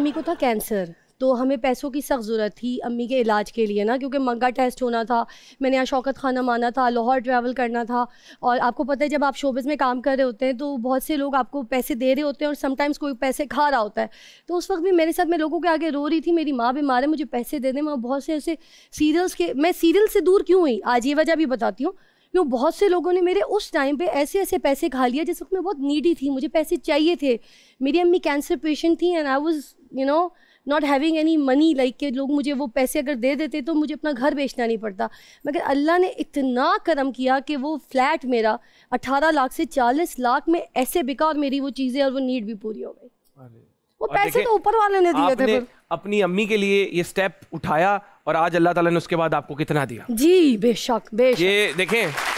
अम्मी को था कैंसर तो हमें पैसों की सख्त ज़रूरत थी अम्मी के इलाज के लिए ना क्योंकि मग्गा टेस्ट होना था मैंने यहाँ शौकत खाना माना था लाहौर ट्रैवल करना था और आपको पता है जब आप शोबिस में काम कर रहे होते हैं तो बहुत से लोग आपको पैसे दे रहे होते हैं और समटाइम्स कोई पैसे खा रहा होता है तो उस वक्त भी मेरे साथ मैं लोगों के आगे रो रही थी मेरी माँ बीमार है मुझे पैसे दे दें मैं बहुत से ऐसे सीरियल्स के मैं सीरियल से दूर क्यों हुई आज ये वजह भी बताती हूँ यू बहुत से लोगों ने मेरे उस टाइम पे ऐसे ऐसे पैसे खा लिए जिस वक्त मैं बहुत नीडी थी मुझे पैसे चाहिए थे मेरी अम्मी कैंसर पेशेंट थी and I was you know not having any money like के लोग मुझे वो पैसे अगर दे देते तो मुझे अपना घर बेचना नहीं पड़ता मगर अल्लाह ने इतना करम किया कि वो फ्लैट मेरा अठारह लाख से चालीस लाख में ऐसे बिका और मेरी वो चीज़ें और वो नीड भी पूरी हो गई वो पैसे तो ऊपर वाले ने दिए थे अपनी अम्मी के लिए ये स्टेप उठाया और आज अल्लाह ताला ने उसके बाद आपको कितना दिया जी बेशक बेशक ये देखें